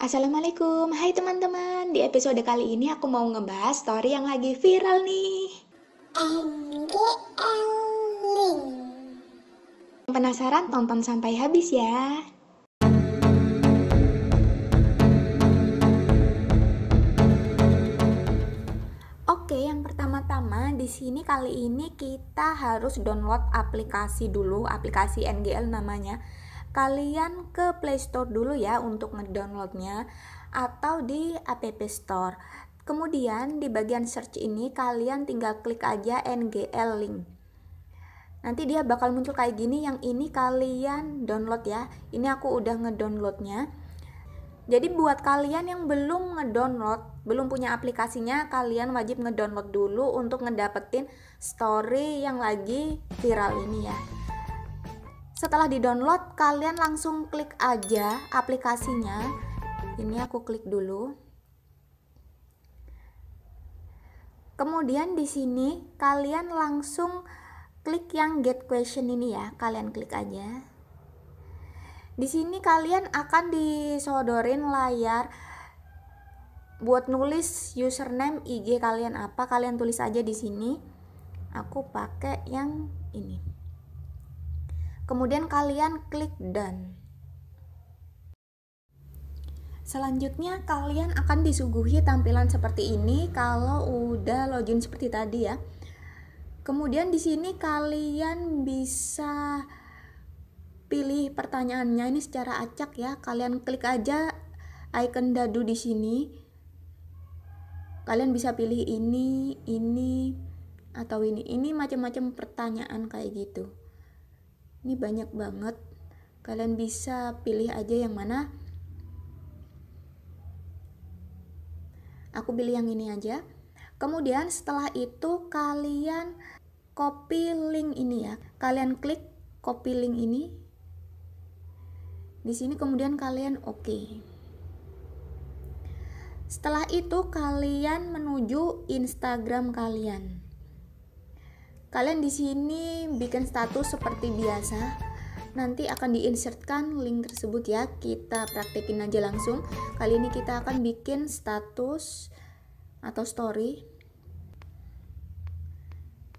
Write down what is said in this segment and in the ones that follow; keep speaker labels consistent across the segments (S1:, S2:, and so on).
S1: Assalamualaikum, hai teman-teman Di episode kali ini aku mau ngebahas story yang lagi viral nih Penasaran? Tonton sampai habis ya Oke, yang pertama-tama di sini kali ini kita harus download aplikasi dulu, aplikasi NGL namanya kalian ke Play Store dulu ya untuk ngedownloadnya atau di App Store. Kemudian di bagian search ini kalian tinggal klik aja NGL link. Nanti dia bakal muncul kayak gini yang ini kalian download ya. Ini aku udah ngedownloadnya. Jadi buat kalian yang belum ngedownload, belum punya aplikasinya, kalian wajib ngedownload dulu untuk ngedapetin story yang lagi viral ini ya setelah di download kalian langsung klik aja aplikasinya ini aku klik dulu kemudian di sini kalian langsung klik yang get question ini ya kalian klik aja di sini kalian akan disodorin layar buat nulis username IG kalian apa kalian tulis aja di sini aku pakai yang ini Kemudian kalian klik done. Selanjutnya kalian akan disuguhi tampilan seperti ini kalau udah login seperti tadi ya. Kemudian di sini kalian bisa pilih pertanyaannya ini secara acak ya. Kalian klik aja icon dadu di sini. Kalian bisa pilih ini, ini atau ini. Ini macam-macam pertanyaan kayak gitu. Ini banyak banget. Kalian bisa pilih aja yang mana. Aku pilih yang ini aja. Kemudian setelah itu kalian copy link ini ya. Kalian klik copy link ini. Di sini kemudian kalian oke. Okay. Setelah itu kalian menuju Instagram kalian. Kalian di sini bikin status seperti biasa. Nanti akan diinsertkan link tersebut ya. Kita praktekin aja langsung. Kali ini kita akan bikin status atau story.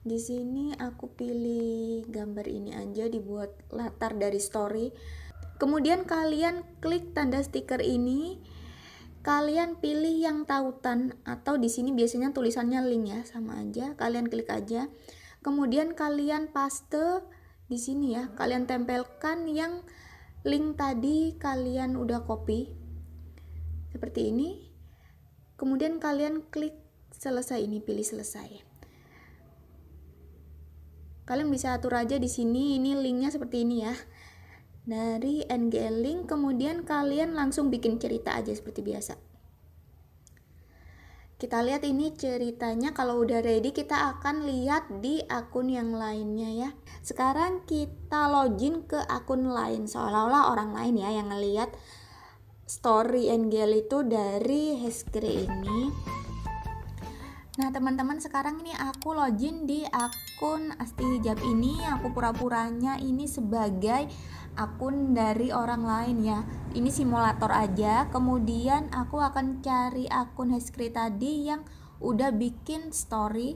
S1: Di sini aku pilih gambar ini aja dibuat latar dari story. Kemudian kalian klik tanda stiker ini. Kalian pilih yang tautan atau di sini biasanya tulisannya link ya, sama aja. Kalian klik aja kemudian kalian paste di sini ya kalian tempelkan yang link tadi kalian udah copy seperti ini kemudian kalian klik selesai ini pilih selesai kalian bisa atur aja di sini ini linknya seperti ini ya dari NGL link kemudian kalian langsung bikin cerita aja seperti biasa kita lihat ini ceritanya kalau udah ready kita akan lihat di akun yang lainnya ya sekarang kita login ke akun lain seolah-olah orang lain ya yang ngelihat story Angel itu dari Heskri ini Nah teman-teman sekarang ini aku login di akun Asti Hijab ini Aku pura-puranya ini sebagai akun dari orang lain ya ini simulator aja kemudian aku akan cari akun Heskri tadi yang udah bikin story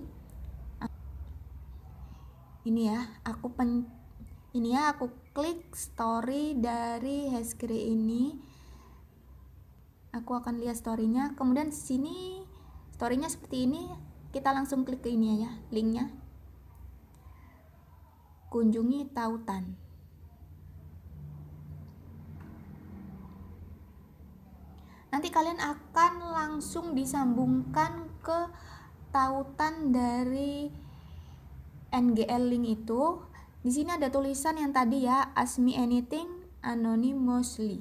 S1: ini ya aku pen ini ya aku klik story dari Heskri ini aku akan lihat storynya kemudian sini storynya seperti ini kita langsung klik ke ini ya linknya kunjungi tautan nanti kalian akan langsung disambungkan ke tautan dari NGL link itu. Di sini ada tulisan yang tadi ya, ask me anything anonymously.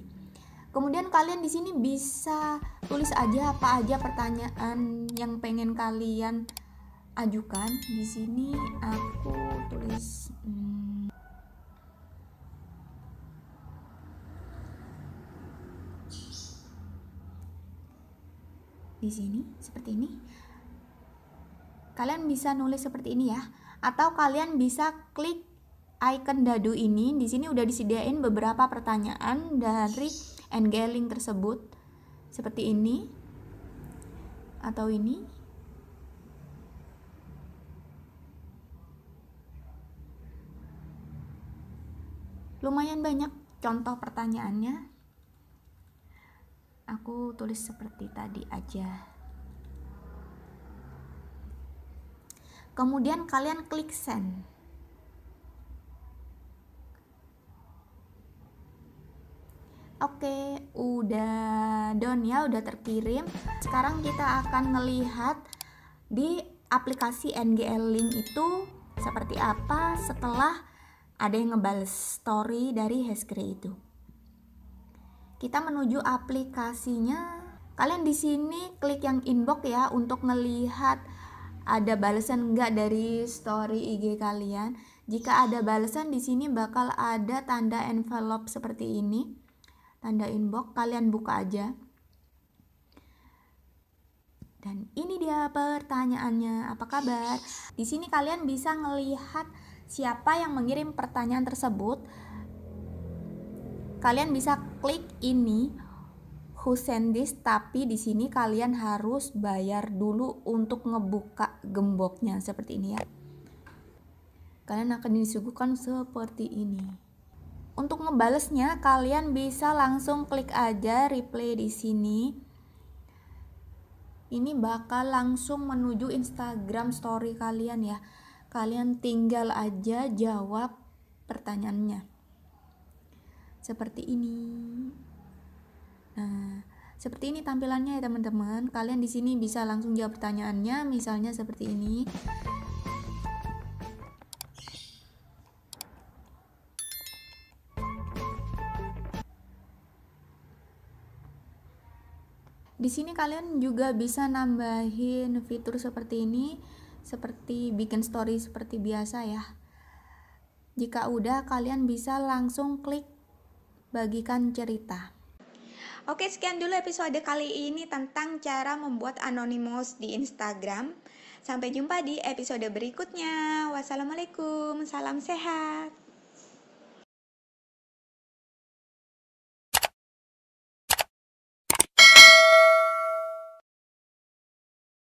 S1: Kemudian kalian di sini bisa tulis aja apa aja pertanyaan yang pengen kalian ajukan. Di sini aku tulis hmm, di sini seperti ini. Kalian bisa nulis seperti ini ya atau kalian bisa klik icon dadu ini. Di sini udah disediain beberapa pertanyaan dari Engeling tersebut seperti ini atau ini. Lumayan banyak contoh pertanyaannya aku tulis seperti tadi aja kemudian kalian klik send Oke, udah down ya, udah terkirim. Sekarang kita akan melihat di aplikasi NGL Link itu seperti apa setelah ada yang ngebales story dari Heskri itu kita menuju aplikasinya. Kalian di sini klik yang inbox ya untuk melihat ada balasan enggak dari story IG kalian. Jika ada balasan di sini bakal ada tanda envelope seperti ini. Tanda inbox kalian buka aja. Dan ini dia pertanyaannya, apa kabar? Di sini kalian bisa melihat siapa yang mengirim pertanyaan tersebut kalian bisa klik ini who send this tapi di sini kalian harus bayar dulu untuk ngebuka gemboknya seperti ini ya kalian akan disuguhkan seperti ini untuk ngebalesnya kalian bisa langsung klik aja replay di sini ini bakal langsung menuju Instagram story kalian ya kalian tinggal aja jawab pertanyaannya seperti ini. Nah, seperti ini tampilannya ya teman-teman. Kalian di sini bisa langsung jawab pertanyaannya, misalnya seperti ini. Di sini kalian juga bisa nambahin fitur seperti ini, seperti bikin story seperti biasa ya. Jika udah, kalian bisa langsung klik bagikan cerita. Oke, sekian dulu episode kali ini tentang cara membuat anonymous di Instagram. Sampai jumpa di episode berikutnya. Wassalamualaikum, salam sehat.